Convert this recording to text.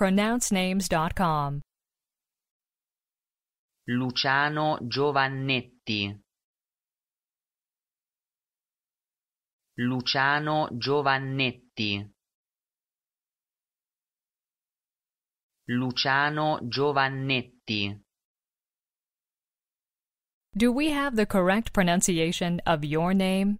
pronouncenames.com. Luciano Giovannetti. Luciano Giovannetti. Luciano Giovannetti. Do we have the correct pronunciation of your name?